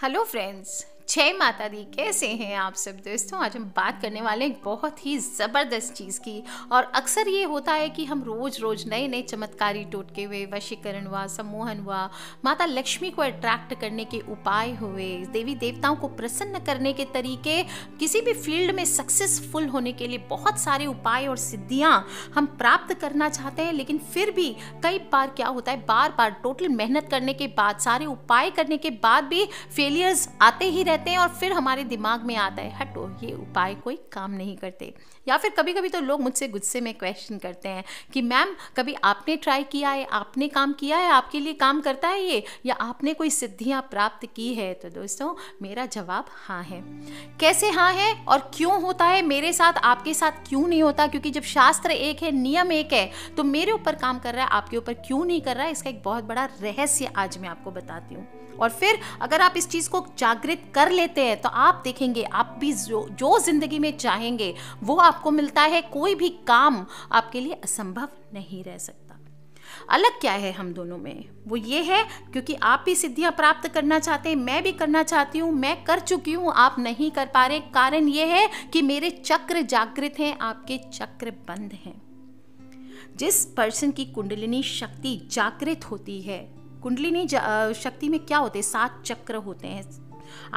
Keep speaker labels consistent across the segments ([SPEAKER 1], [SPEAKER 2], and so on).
[SPEAKER 1] Hello friends, जय माता दी कैसे हैं आप सब दोस्तों आज हम बात करने वाले हैं बहुत ही ज़बरदस्त चीज़ की और अक्सर ये होता है कि हम रोज़ रोज़ नए नए चमत्कारी टोटके हुए वशीकरण हुआ सम्मोहन हुआ माता लक्ष्मी को अट्रैक्ट करने के उपाय हुए देवी देवताओं को प्रसन्न करने के तरीके किसी भी फील्ड में सक्सेसफुल होने के लिए बहुत सारे उपाय और सिद्धियाँ हम प्राप्त करना चाहते हैं लेकिन फिर भी कई बार क्या होता है बार बार टोटल मेहनत करने के बाद सारे उपाय करने के बाद भी फेलियर्स आते ही रहते रहते हैं और फिर हमारे दिमाग में आता है हटो ये उपाय कोई काम नहीं करते या फिर कभी कभी तो लोग मुझसे गुस्से में क्वेश्चन करते हैं कि मैम कभी आपने ट्राई किया है आपने काम किया है आपके लिए काम करता है ये या आपने कोई सिद्धियाँ प्राप्त की है तो दोस्तों मेरा जवाब हाँ है कैसे हाँ है और क्यों होता है मेरे साथ आपके साथ क्यों नहीं होता क्योंकि जब शास्त्र एक है नियम एक है तो मेरे ऊपर काम कर रहा है आपके ऊपर क्यों नहीं कर रहा है इसका एक बहुत बड़ा रहस्य आज मैं आपको बताती हूँ और फिर अगर आप इस चीज़ को जागृत कर लेते हैं तो आप देखेंगे आप भी जो, जो ज़िंदगी में चाहेंगे वो आप आपको मिलता है कोई भी काम आपके लिए असंभव नहीं रह सकता अलग क्या है हम दोनों में वो ये है क्योंकि आप भी सिद्धियां प्राप्त करना चाहते हैं मैं भी करना चाहती हूँ मैं कर चुकी हूँ आप नहीं कर पा रहे कारण ये है कि मेरे चक्र जागृत हैं आपके चक्र बंद हैं जिस पर्सन की कुंडलिनी शक्ति जागृत होती है कुंडलिनी शक्ति में क्या होते हैं सात चक्र होते हैं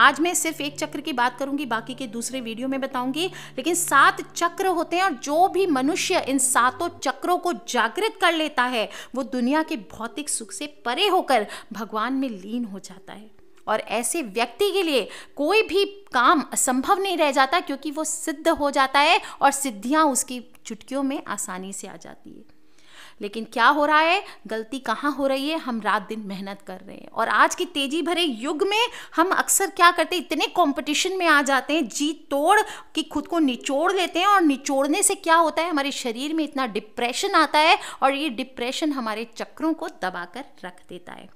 [SPEAKER 1] आज मैं सिर्फ एक चक्र की बात करूंगी बाकी के दूसरे वीडियो में बताऊंगी लेकिन सात चक्र होते हैं और जो भी मनुष्य इन सातों चक्रों को जागृत कर लेता है वो दुनिया के भौतिक सुख से परे होकर भगवान में लीन हो जाता है और ऐसे व्यक्ति के लिए कोई भी काम असंभव नहीं रह जाता क्योंकि वो सिद्ध हो जाता है और सिद्धियाँ उसकी चुटकियों में आसानी से आ जाती है लेकिन क्या हो रहा है गलती कहाँ हो रही है हम रात दिन मेहनत कर रहे हैं और आज की तेजी भरे युग में हम अक्सर क्या करते हैं इतने कंपटीशन में आ जाते हैं जी तोड़ कि खुद को निचोड़ लेते हैं और निचोड़ने से क्या होता है हमारे शरीर में इतना डिप्रेशन आता है और ये डिप्रेशन हमारे चक्रों को दबा कर रख देता है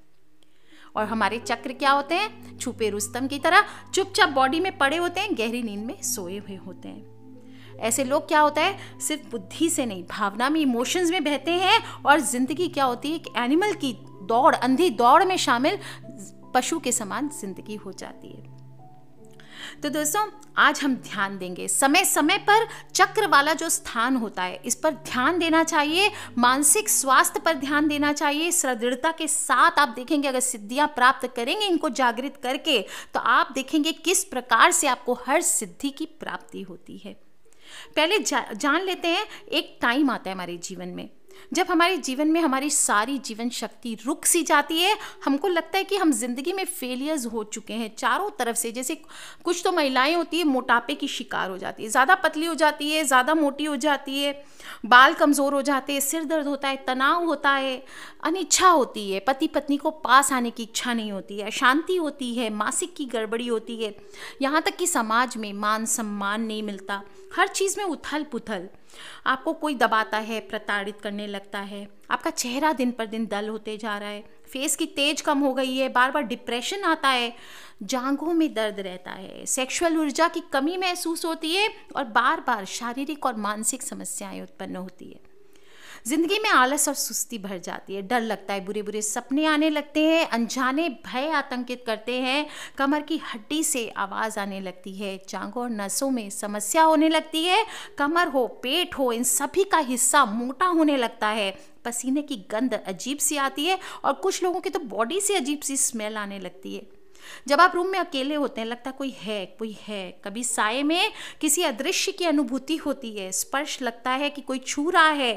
[SPEAKER 1] और हमारे चक्र क्या होते हैं छुपे रुस्तम की तरह चुपचाप बॉडी में पड़े होते हैं गहरी नींद में सोए हुए होते हैं ऐसे लोग क्या होता है सिर्फ बुद्धि से नहीं भावना में इमोशंस में बहते हैं और ज़िंदगी क्या होती है एक एनिमल की दौड़ अंधी दौड़ में शामिल पशु के समान जिंदगी हो जाती है तो दोस्तों आज हम ध्यान देंगे समय समय पर चक्र वाला जो स्थान होता है इस पर ध्यान देना चाहिए मानसिक स्वास्थ्य पर ध्यान देना चाहिए सदृढ़ता के साथ आप देखेंगे अगर सिद्धियां प्राप्त करेंगे इनको जागृत करके तो आप देखेंगे किस प्रकार से आपको हर सिद्धि की प्राप्ति होती है पहले जा, जान लेते हैं एक टाइम आता है हमारे जीवन में जब हमारे जीवन में हमारी सारी जीवन शक्ति रुक सी जाती है हमको लगता है कि हम ज़िंदगी में फेलियर्स हो चुके हैं चारों तरफ से जैसे कुछ तो महिलाएं होती है मोटापे की शिकार हो जाती है ज़्यादा पतली हो जाती है ज़्यादा मोटी हो जाती है बाल कमज़ोर हो जाते हैं सिर दर्द होता है तनाव होता है अनिच्छा होती है पति पत्नी को पास आने की इच्छा नहीं होती है शांति होती है मासिक की गड़बड़ी होती है यहाँ तक कि समाज में मान सम्मान नहीं मिलता हर चीज़ में उथल पुथल आपको कोई दबाता है प्रताड़ित करने लगता है आपका चेहरा दिन पर दिन डल होते जा रहा है फेस की तेज कम हो गई है बार बार डिप्रेशन आता है जांघों में दर्द रहता है सेक्सुअल ऊर्जा की कमी महसूस होती है और बार बार शारीरिक और मानसिक समस्याएं उत्पन्न होती है ज़िंदगी में आलस और सुस्ती भर जाती है डर लगता है बुरे बुरे सपने आने लगते हैं अनजाने भय आतंकित करते हैं कमर की हड्डी से आवाज़ आने लगती है चांगों और नसों में समस्या होने लगती है कमर हो पेट हो इन सभी का हिस्सा मोटा होने लगता है पसीने की गंध अजीब सी आती है और कुछ लोगों की तो बॉडी से अजीब सी स्मेल आने लगती है जब आप रूम में अकेले होते हैं लगता है कोई है कोई है कभी साय में किसी अदृश्य की अनुभूति होती है स्पर्श लगता है कि कोई छू रहा है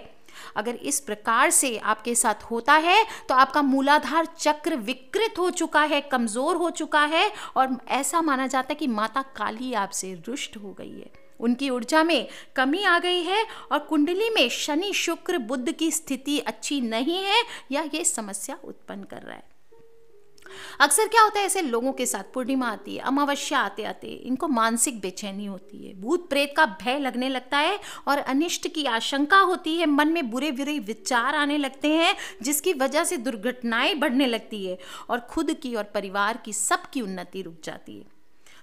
[SPEAKER 1] अगर इस प्रकार से आपके साथ होता है तो आपका मूलाधार चक्र विकृत हो चुका है कमज़ोर हो चुका है और ऐसा माना जाता है कि माता काली आपसे रुष्ट हो गई है उनकी ऊर्जा में कमी आ गई है और कुंडली में शनि शुक्र बुद्ध की स्थिति अच्छी नहीं है या ये समस्या उत्पन्न कर रहा है अक्सर क्या होता है ऐसे लोगों के साथ पूर्णिमा आती है अमावस्या आते आते इनको मानसिक बेचैनी होती है भूत प्रेत का भय लगने लगता है और अनिष्ट की आशंका होती है मन में बुरे बुरे विचार आने लगते हैं जिसकी वजह से दुर्घटनाएं बढ़ने लगती है और खुद की और परिवार की सबकी उन्नति रुक जाती है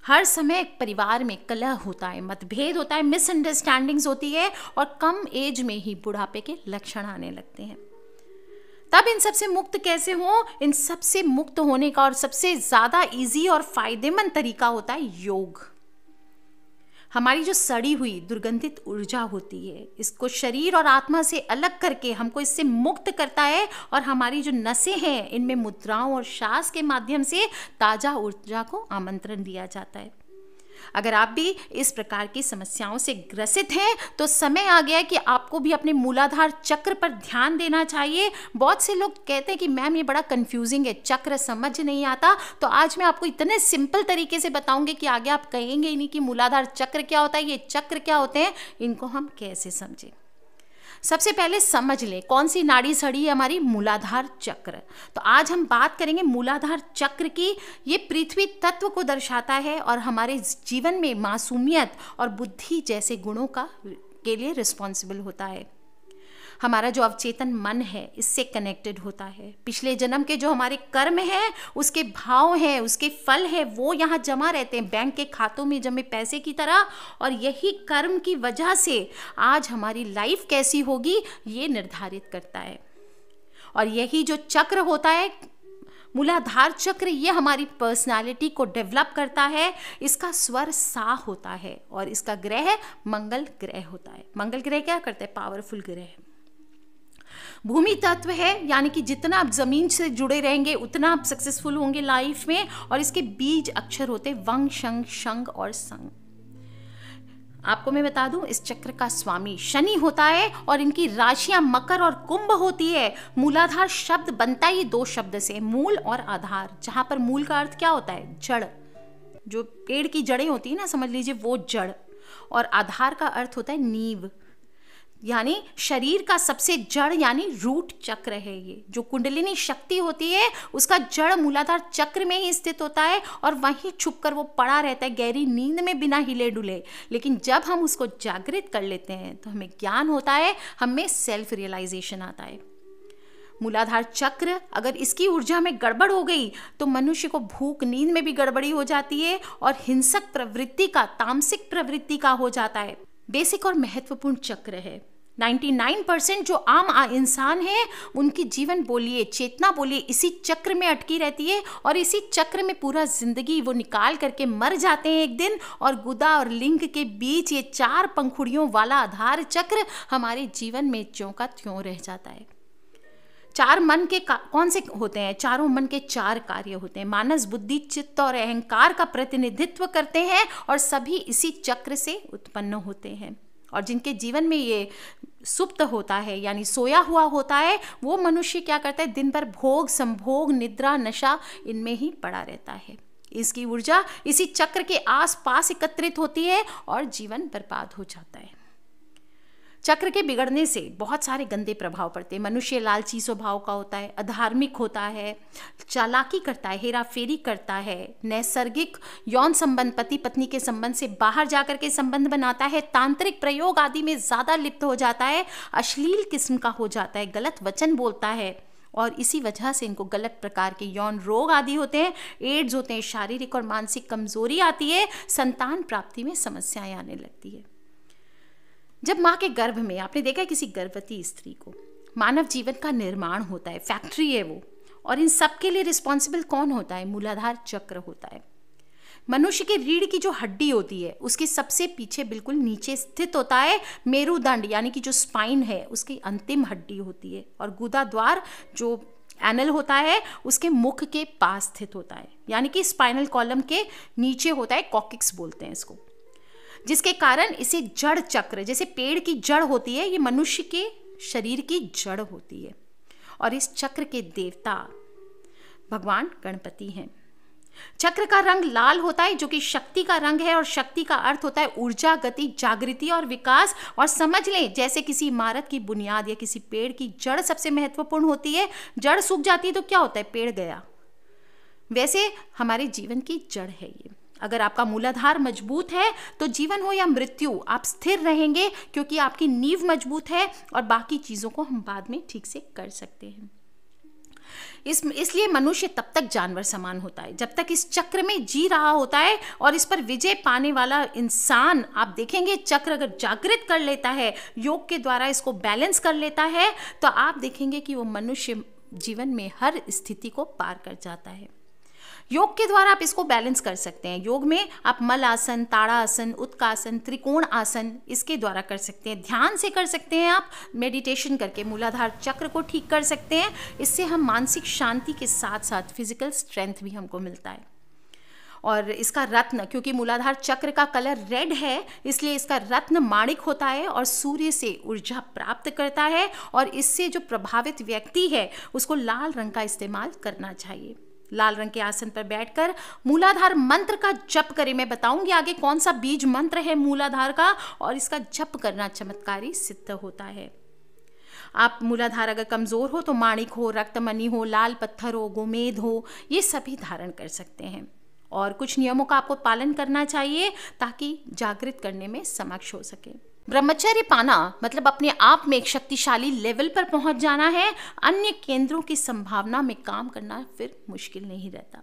[SPEAKER 1] हर समय परिवार में कलह होता है मतभेद होता है मिसअंडरस्टैंडिंग्स होती है और कम एज में ही बुढ़ापे के लक्षण आने लगते हैं तब इन सबसे मुक्त कैसे हो इन सबसे मुक्त होने का और सबसे ज़्यादा इजी और फायदेमंद तरीका होता है योग हमारी जो सड़ी हुई दुर्गंधित ऊर्जा होती है इसको शरीर और आत्मा से अलग करके हमको इससे मुक्त करता है और हमारी जो नसें हैं इनमें मुद्राओं और श्वास के माध्यम से ताज़ा ऊर्जा को आमंत्रण दिया जाता है अगर आप भी इस प्रकार की समस्याओं से ग्रसित हैं तो समय आ गया है कि आपको भी अपने मूलाधार चक्र पर ध्यान देना चाहिए बहुत से लोग कहते हैं कि मैम ये बड़ा कन्फ्यूजिंग है चक्र समझ नहीं आता तो आज मैं आपको इतने सिंपल तरीके से बताऊंगी कि आगे आप कहेंगे ही नहीं कि मूलाधार चक्र क्या होता है ये चक्र क्या होते हैं इनको हम कैसे समझें सबसे पहले समझ लें कौन सी नाड़ी सड़ी है हमारी मूलाधार चक्र तो आज हम बात करेंगे मूलाधार चक्र की ये पृथ्वी तत्व को दर्शाता है और हमारे जीवन में मासूमियत और बुद्धि जैसे गुणों का के लिए रिस्पॉन्सिबल होता है हमारा जो अवचेतन मन है इससे कनेक्टेड होता है पिछले जन्म के जो हमारे कर्म हैं उसके भाव हैं उसके फल हैं वो यहाँ जमा रहते हैं बैंक के खातों में जमे पैसे की तरह और यही कर्म की वजह से आज हमारी लाइफ कैसी होगी ये निर्धारित करता है और यही जो चक्र होता है मूलाधार चक्र ये हमारी पर्सनालिटी को डेवलप करता है इसका स्वर सा होता है और इसका ग्रह मंगल ग्रह होता है मंगल ग्रह क्या करता है पावरफुल ग्रह भूमि तत्व है यानी कि जितना आप ज़मीन से जुड़े रहेंगे उतना आप सक्सेसफुल होंगे लाइफ में और इसके बीज अक्षर होते वंग शंग शंग और संग आपको मैं बता दूं इस चक्र का स्वामी शनि होता है और इनकी राशियां मकर और कुंभ होती है मूलाधार शब्द बनता ही दो शब्द से मूल और आधार जहां पर मूल का अर्थ क्या होता है जड़ जो पेड़ की जड़ें होती है ना समझ लीजिए वो जड़ और आधार का अर्थ होता है नींव यानी शरीर का सबसे जड़ यानी रूट चक्र है ये जो कुंडलिनी शक्ति होती है उसका जड़ मूलाधार चक्र में ही स्थित होता है और वहीं छुप कर वो पड़ा रहता है गहरी नींद में बिना हिले डुले लेकिन जब हम उसको जागृत कर लेते हैं तो हमें ज्ञान होता है हमें सेल्फ रियलाइजेशन आता है मूलाधार चक्र अगर इसकी ऊर्जा में गड़बड़ हो गई तो मनुष्य को भूख नींद में भी गड़बड़ी हो जाती है और हिंसक प्रवृत्ति का तामसिक प्रवृत्ति का हो जाता है बेसिक और महत्वपूर्ण चक्र है 99% जो आम इंसान है उनकी जीवन बोलिए चेतना बोलिए इसी चक्र में अटकी रहती है और इसी चक्र में पूरा ज़िंदगी वो निकाल करके मर जाते हैं एक दिन और गुदा और लिंग के बीच ये चार पंखुड़ियों वाला आधार चक्र हमारे जीवन में ज्यों का त्यों रह जाता है चार मन के कौन से होते हैं चारों मन के चार कार्य होते हैं मानस बुद्धि चित्त और अहंकार का प्रतिनिधित्व करते हैं और सभी इसी चक्र से उत्पन्न होते हैं और जिनके जीवन में ये सुप्त होता है यानी सोया हुआ होता है वो मनुष्य क्या करता है दिन भर भोग संभोग निद्रा नशा इनमें ही पड़ा रहता है इसकी ऊर्जा इसी चक्र के आसपास एकत्रित होती है और जीवन बर्बाद हो जाता है चक्र के बिगड़ने से बहुत सारे गंदे प्रभाव पड़ते हैं मनुष्य लालची स्वभाव का होता है अधार्मिक होता है चालाकी करता है हेरा फेरी करता है नैसर्गिक यौन संबंध पति पत्नी के संबंध से बाहर जाकर के संबंध बनाता है तांत्रिक प्रयोग आदि में ज़्यादा लिप्त हो जाता है अश्लील किस्म का हो जाता है गलत वचन बोलता है और इसी वजह से इनको गलत प्रकार के यौन रोग आदि होते हैं एड्स होते हैं शारीरिक और मानसिक कमजोरी आती है संतान प्राप्ति में समस्याएं आने लगती है जब माँ के गर्भ में आपने देखा है किसी गर्भवती स्त्री को मानव जीवन का निर्माण होता है फैक्ट्री है वो और इन सब के लिए रिस्पॉन्सिबल कौन होता है मूलाधार चक्र होता है मनुष्य के रीढ़ की जो हड्डी होती है उसके सबसे पीछे बिल्कुल नीचे स्थित होता है मेरुदंड यानी कि जो स्पाइन है उसकी अंतिम हड्डी होती है और गुदा द्वार जो एनल होता है उसके मुख के पास स्थित होता है यानी कि स्पाइनल कॉलम के नीचे होता है कॉकिक्स बोलते हैं इसको जिसके कारण इसे जड़ चक्र जैसे पेड़ की जड़ होती है ये मनुष्य के शरीर की जड़ होती है और इस चक्र के देवता भगवान गणपति हैं चक्र का रंग लाल होता है जो कि शक्ति का रंग है और शक्ति का अर्थ होता है ऊर्जा गति जागृति और विकास और समझ लें जैसे किसी इमारत की बुनियाद या किसी पेड़ की जड़ सबसे महत्वपूर्ण होती है जड़ सूख जाती है तो क्या होता है पेड़ गया वैसे हमारे जीवन की जड़ है ये अगर आपका मूलाधार मजबूत है तो जीवन हो या मृत्यु आप स्थिर रहेंगे क्योंकि आपकी नींव मजबूत है और बाकी चीज़ों को हम बाद में ठीक से कर सकते हैं इस इसलिए मनुष्य तब तक जानवर समान होता है जब तक इस चक्र में जी रहा होता है और इस पर विजय पाने वाला इंसान आप देखेंगे चक्र अगर जागृत कर लेता है योग के द्वारा इसको बैलेंस कर लेता है तो आप देखेंगे कि वो मनुष्य जीवन में हर स्थिति को पार कर जाता है योग के द्वारा आप इसको बैलेंस कर सकते हैं योग में आप मल आसन ताड़ा आसन उत्कासन त्रिकोण आसन इसके द्वारा कर सकते हैं ध्यान से कर सकते हैं आप मेडिटेशन करके मूलाधार चक्र को ठीक कर सकते हैं इससे हम मानसिक शांति के साथ साथ फिजिकल स्ट्रेंथ भी हमको मिलता है और इसका रत्न क्योंकि मूलाधार चक्र का कलर रेड है इसलिए इसका रत्न माणिक होता है और सूर्य से ऊर्जा प्राप्त करता है और इससे जो प्रभावित व्यक्ति है उसको लाल रंग का इस्तेमाल करना चाहिए लाल रंग के आसन पर बैठकर मूलाधार मंत्र का जप करें मैं बताऊंगी आगे कौन सा बीज मंत्र है मूलाधार का और इसका जप करना चमत्कारी सिद्ध होता है आप मूलाधार अगर कमज़ोर हो तो माणिक हो रक्तमणि हो लाल पत्थर हो गोमेद हो ये सभी धारण कर सकते हैं और कुछ नियमों का आपको पालन करना चाहिए ताकि जागृत करने में समक्ष हो सके ब्रह्मचर्य पाना मतलब अपने आप में एक शक्तिशाली लेवल पर पहुंच जाना है अन्य केंद्रों की संभावना में काम करना फिर मुश्किल नहीं रहता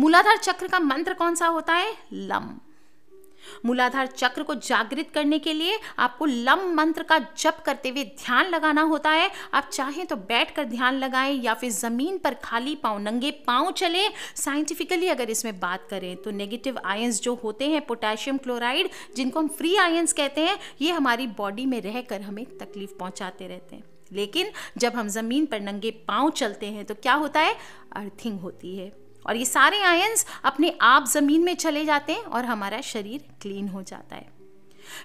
[SPEAKER 1] मूलाधार चक्र का मंत्र कौन सा होता है लम्ब मूलाधार चक्र को जागृत करने के लिए आपको लम मंत्र का जप करते हुए ध्यान लगाना होता है आप चाहें तो बैठ कर ध्यान लगाएं या फिर ज़मीन पर खाली पाँव नंगे पाँव चले साइंटिफिकली अगर इसमें बात करें तो नेगेटिव आयंस जो होते हैं पोटेशियम क्लोराइड जिनको हम फ्री आयंस कहते हैं ये हमारी बॉडी में रहकर हमें तकलीफ पहुंचाते रहते हैं लेकिन जब हम ज़मीन पर नंगे पाँव चलते हैं तो क्या होता है अर्थिंग होती है और ये सारे आयंस अपने आप ज़मीन में चले जाते हैं और हमारा शरीर क्लीन हो जाता है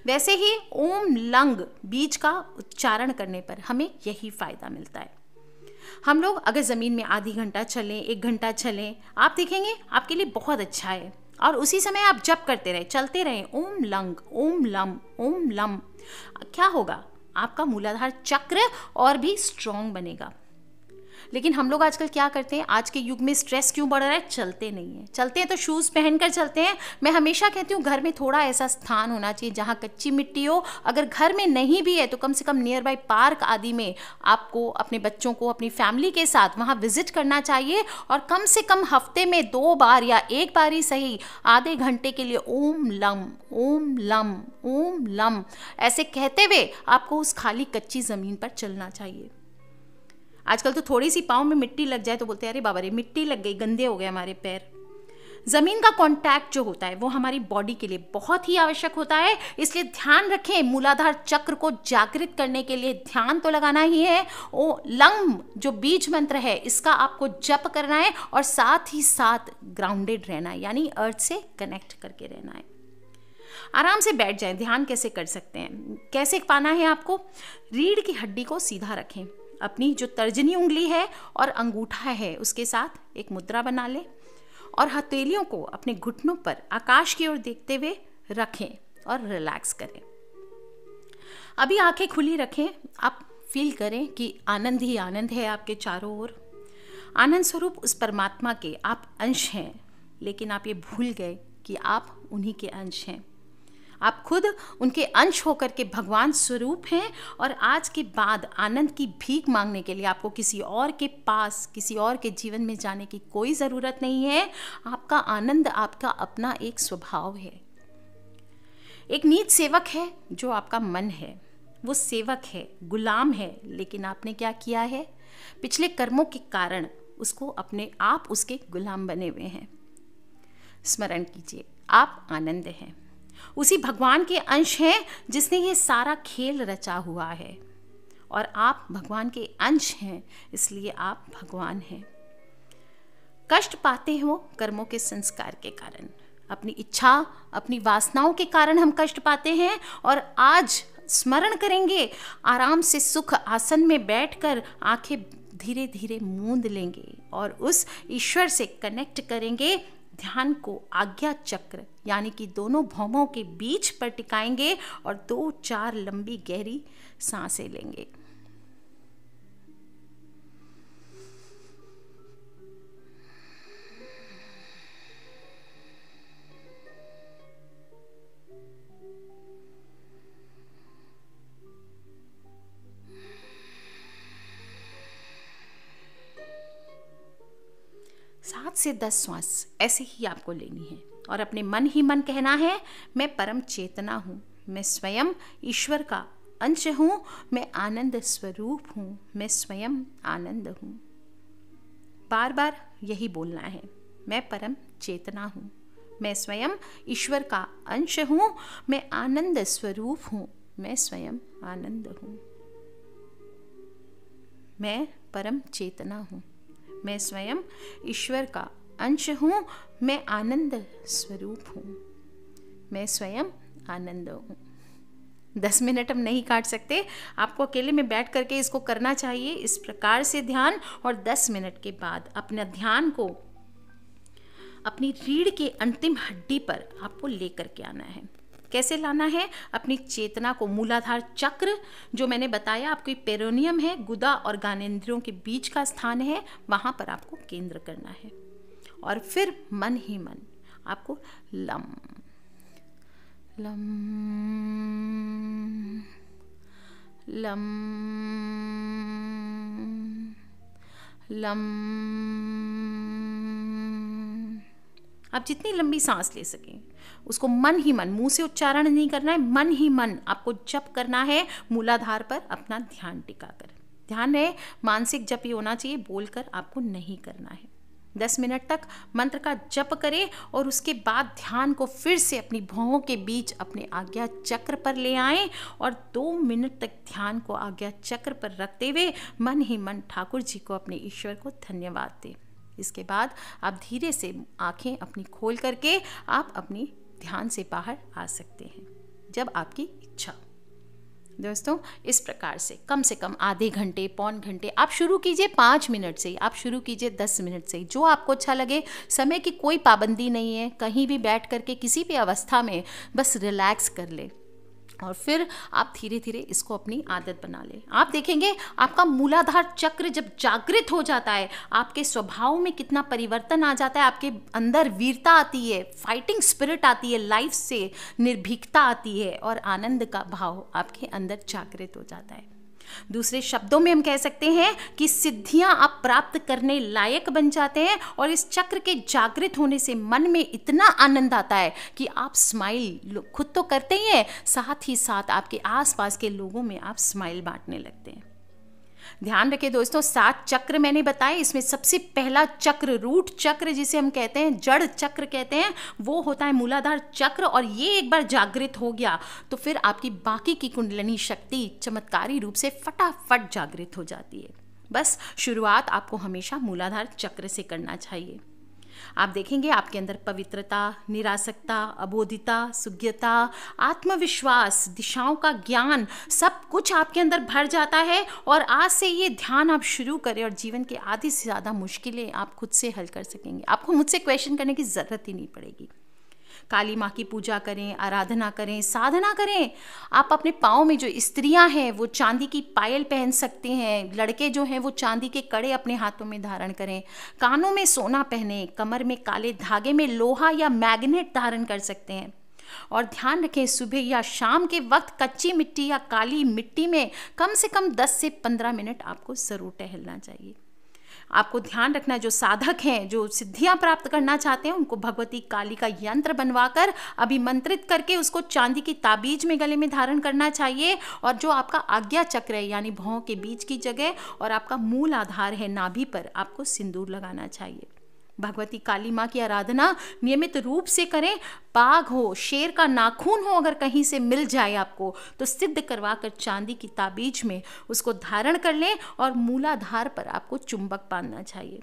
[SPEAKER 1] वैसे ही ओम लंग बीज का उच्चारण करने पर हमें यही फ़ायदा मिलता है हम लोग अगर ज़मीन में आधी घंटा चलें एक घंटा चलें आप देखेंगे आपके लिए बहुत अच्छा है और उसी समय आप जप करते रहे चलते रहें ओम लंग ओम लम ओम लम क्या होगा आपका मूलाधार चक्र और भी स्ट्रॉन्ग बनेगा लेकिन हम लोग आजकल क्या करते हैं आज के युग में स्ट्रेस क्यों बढ़ रहा है चलते नहीं हैं चलते हैं तो शूज़ पहन कर चलते हैं मैं हमेशा कहती हूँ घर में थोड़ा ऐसा स्थान होना चाहिए जहाँ कच्ची मिट्टी हो अगर घर में नहीं भी है तो कम से कम नियर बाई पार्क आदि में आपको अपने बच्चों को अपनी फैमिली के साथ वहाँ विजिट करना चाहिए और कम से कम हफ्ते में दो बार या एक बार ही सही आधे घंटे के लिए ओम लम ओम लम ओम लम ऐसे कहते हुए आपको उस खाली कच्ची ज़मीन पर चलना चाहिए आजकल तो थोड़ी सी पाँव में मिट्टी लग जाए तो बोलते हैं अरे बाबा रे मिट्टी लग गई गंदे हो गए हमारे पैर ज़मीन का कांटेक्ट जो होता है वो हमारी बॉडी के लिए बहुत ही आवश्यक होता है इसलिए ध्यान रखें मूलाधार चक्र को जागृत करने के लिए ध्यान तो लगाना ही है ओ लंग जो बीज मंत्र है इसका आपको जप करना है और साथ ही साथ ग्राउंडेड रहना है यानी अर्थ से कनेक्ट करके रहना है आराम से बैठ जाएं ध्यान कैसे कर सकते हैं कैसे पाना है आपको रीढ़ की हड्डी को सीधा रखें अपनी जो तर्जनी उंगली है और अंगूठा है उसके साथ एक मुद्रा बना लें और हथेलियों को अपने घुटनों पर आकाश की ओर देखते हुए रखें और रिलैक्स करें अभी आंखें खुली रखें आप फील करें कि आनंद ही आनंद है आपके चारों ओर आनंद स्वरूप उस परमात्मा के आप अंश हैं लेकिन आप ये भूल गए कि आप उन्हीं के अंश हैं आप खुद उनके अंश होकर के भगवान स्वरूप हैं और आज के बाद आनंद की भीख मांगने के लिए आपको किसी और के पास किसी और के जीवन में जाने की कोई ज़रूरत नहीं है आपका आनंद आपका अपना एक स्वभाव है एक नीत सेवक है जो आपका मन है वो सेवक है गुलाम है लेकिन आपने क्या किया है पिछले कर्मों के कारण उसको अपने आप उसके गुलाम बने हुए हैं स्मरण कीजिए आप आनंद हैं उसी भगवान के अंश हैं जिसने ये सारा खेल रचा हुआ है और आप भगवान के अंश हैं इसलिए आप भगवान हैं कष्ट पाते हो कर्मों के संस्कार के कारण अपनी इच्छा अपनी वासनाओं के कारण हम कष्ट पाते हैं और आज स्मरण करेंगे आराम से सुख आसन में बैठकर आंखें धीरे धीरे मूंद लेंगे और उस ईश्वर से कनेक्ट करेंगे ध्यान को आज्ञा चक्र यानी कि दोनों भौमों के बीच पर टिकाएंगे और दो चार लंबी गहरी सांसें लेंगे से दस श्वास ऐसे ही आपको लेनी है और अपने मन ही मन कहना है मैं परम चेतना हूँ मैं स्वयं ईश्वर का अंश हूँ मैं आनंद स्वरूप हूँ मैं स्वयं आनंद हूँ बार बार यही बोलना है मैं परम चेतना हूँ मैं स्वयं ईश्वर का अंश हूँ मैं आनंद स्वरूप हूँ मैं स्वयं आनंद हूँ मैं परम चेतना हूँ मैं स्वयं ईश्वर का अंश हूँ मैं आनंद स्वरूप हूँ मैं स्वयं आनंद हूँ दस मिनट हम नहीं काट सकते आपको अकेले में बैठ करके इसको करना चाहिए इस प्रकार से ध्यान और दस मिनट के बाद अपना ध्यान को अपनी रीढ़ के अंतिम हड्डी पर आपको लेकर के आना है कैसे लाना है अपनी चेतना को मूलाधार चक्र जो मैंने बताया आपको पेरोनियम है गुदा और गानेन्द्रियों के बीच का स्थान है वहाँ पर आपको केंद्र करना है और फिर मन ही मन आपको लम लम लम लम आप जितनी लंबी सांस ले सकें उसको मन ही मन मुंह से उच्चारण नहीं करना है मन ही मन आपको जप करना है मूलाधार पर अपना ध्यान टिका कर ध्यान है मानसिक जप ही होना चाहिए बोलकर आपको नहीं करना है दस मिनट तक मंत्र का जप करें और उसके बाद ध्यान को फिर से अपनी भौहों के बीच अपने आज्ञा चक्र पर ले आएं और दो मिनट तक ध्यान को आज्ञा चक्र पर रखते हुए मन ही मन ठाकुर जी को अपने ईश्वर को धन्यवाद दें इसके बाद आप धीरे से आंखें अपनी खोल करके आप अपनी ध्यान से बाहर आ सकते हैं जब आपकी इच्छा दोस्तों इस प्रकार से कम से कम आधे घंटे पौन घंटे आप शुरू कीजिए पाँच मिनट से आप शुरू कीजिए दस मिनट से जो आपको अच्छा लगे समय की कोई पाबंदी नहीं है कहीं भी बैठ करके किसी भी अवस्था में बस रिलैक्स कर ले और फिर आप धीरे धीरे इसको अपनी आदत बना लें आप देखेंगे आपका मूलाधार चक्र जब जागृत हो जाता है आपके स्वभाव में कितना परिवर्तन आ जाता है आपके अंदर वीरता आती है फाइटिंग स्पिरिट आती है लाइफ से निर्भीकता आती है और आनंद का भाव आपके अंदर जागृत हो जाता है दूसरे शब्दों में हम कह सकते हैं कि सिद्धियां आप प्राप्त करने लायक बन जाते हैं और इस चक्र के जागृत होने से मन में इतना आनंद आता है कि आप स्माइल खुद तो करते ही हैं साथ ही साथ आपके आसपास के लोगों में आप स्माइल बांटने लगते हैं ध्यान रखें दोस्तों सात चक्र मैंने बताए इसमें सबसे पहला चक्र रूट चक्र जिसे हम कहते हैं जड़ चक्र कहते हैं वो होता है मूलाधार चक्र और ये एक बार जागृत हो गया तो फिर आपकी बाकी की कुंडलनी शक्ति चमत्कारी रूप से फटाफट जागृत हो जाती है बस शुरुआत आपको हमेशा मूलाधार चक्र से करना चाहिए आप देखेंगे आपके अंदर पवित्रता निरासकता अबोधिता सुज्ञता आत्मविश्वास दिशाओं का ज्ञान सब कुछ आपके अंदर भर जाता है और आज से ये ध्यान आप शुरू करें और जीवन के आधी से ज़्यादा मुश्किलें आप खुद से हल कर सकेंगे आपको मुझसे क्वेश्चन करने की ज़रूरत ही नहीं पड़ेगी काली माँ की पूजा करें आराधना करें साधना करें आप अपने पाँव में जो स्त्रियाँ हैं वो चांदी की पायल पहन सकते हैं लड़के जो हैं वो चांदी के कड़े अपने हाथों में धारण करें कानों में सोना पहने कमर में काले धागे में लोहा या मैग्नेट धारण कर सकते हैं और ध्यान रखें सुबह या शाम के वक्त कच्ची मिट्टी या काली मिट्टी में कम से कम 10 से 15 मिनट आपको ज़रूर टहलना चाहिए आपको ध्यान रखना है जो साधक हैं जो सिद्धियाँ प्राप्त करना चाहते हैं उनको भगवती काली का यंत्र बनवाकर अभिमंत्रित करके उसको चांदी की ताबीज में गले में धारण करना चाहिए और जो आपका आज्ञा चक्र है यानी भौं के बीच की जगह और आपका मूल आधार है नाभि पर आपको सिंदूर लगाना चाहिए भगवती काली माँ की आराधना नियमित रूप से करें बाघ हो शेर का नाखून हो अगर कहीं से मिल जाए आपको तो सिद्ध करवा कर चांदी की ताबीज में उसको धारण कर लें और मूलाधार पर आपको चुंबक बांधना चाहिए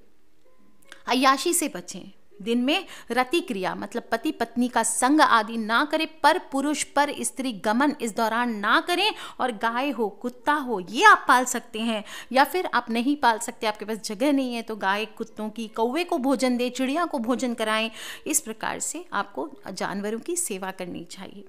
[SPEAKER 1] अयाशी से बचें दिन में रति क्रिया मतलब पति पत्नी का संग आदि ना करें पर पुरुष पर स्त्री गमन इस दौरान ना करें और गाय हो कुत्ता हो ये आप पाल सकते हैं या फिर आप नहीं पाल सकते आपके पास जगह नहीं है तो गाय कुत्तों की कौवे को भोजन दें चिड़िया को भोजन कराएं इस प्रकार से आपको जानवरों की सेवा करनी चाहिए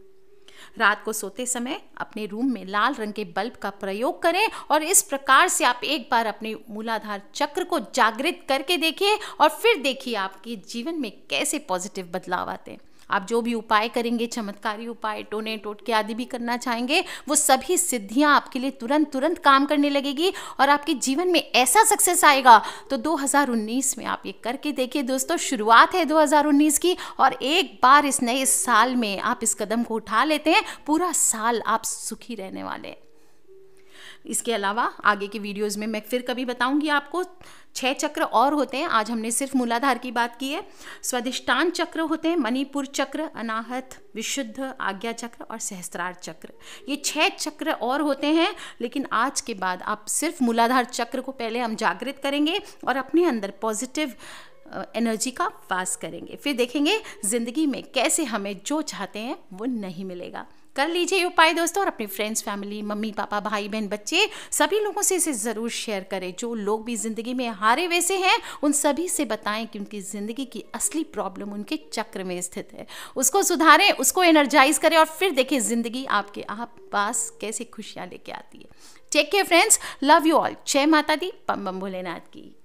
[SPEAKER 1] रात को सोते समय अपने रूम में लाल रंग के बल्ब का प्रयोग करें और इस प्रकार से आप एक बार अपने मूलाधार चक्र को जागृत करके देखिए और फिर देखिए आपके जीवन में कैसे पॉजिटिव बदलाव आते हैं आप जो भी उपाय करेंगे चमत्कारी उपाय टोने टोटके आदि भी करना चाहेंगे वो सभी सिद्धियाँ आपके लिए तुरंत तुरंत काम करने लगेगी और आपके जीवन में ऐसा सक्सेस आएगा तो 2019 में आप ये करके देखिए दोस्तों शुरुआत है 2019 की और एक बार इस नए साल में आप इस कदम को उठा लेते हैं पूरा साल आप सुखी रहने वाले हैं इसके अलावा आगे की वीडियोस में मैं फिर कभी बताऊंगी आपको छह चक्र और होते हैं आज हमने सिर्फ मूलाधार की बात की है स्वादिष्टान चक्र होते हैं मणिपुर चक्र अनाहत विशुद्ध आज्ञा चक्र और सहस्त्रार चक्र ये छह चक्र और होते हैं लेकिन आज के बाद आप सिर्फ मूलाधार चक्र को पहले हम जागृत करेंगे और अपने अंदर पॉजिटिव एनर्जी का वास करेंगे फिर देखेंगे ज़िंदगी में कैसे हमें जो चाहते हैं वो नहीं मिलेगा कर लीजिए उपाय दोस्तों और अपने फ्रेंड्स फैमिली मम्मी पापा भाई बहन बच्चे सभी लोगों से इसे ज़रूर शेयर करें जो लोग भी ज़िंदगी में हारे वैसे हैं उन सभी से बताएं कि उनकी ज़िंदगी की असली प्रॉब्लम उनके चक्र में स्थित है उसको सुधारें उसको एनर्जाइज करें और फिर देखें ज़िंदगी आपके आप पास कैसे खुशियाँ लेके आती है take care friends love you all जय माता दी पम्बम भोलेनाथ की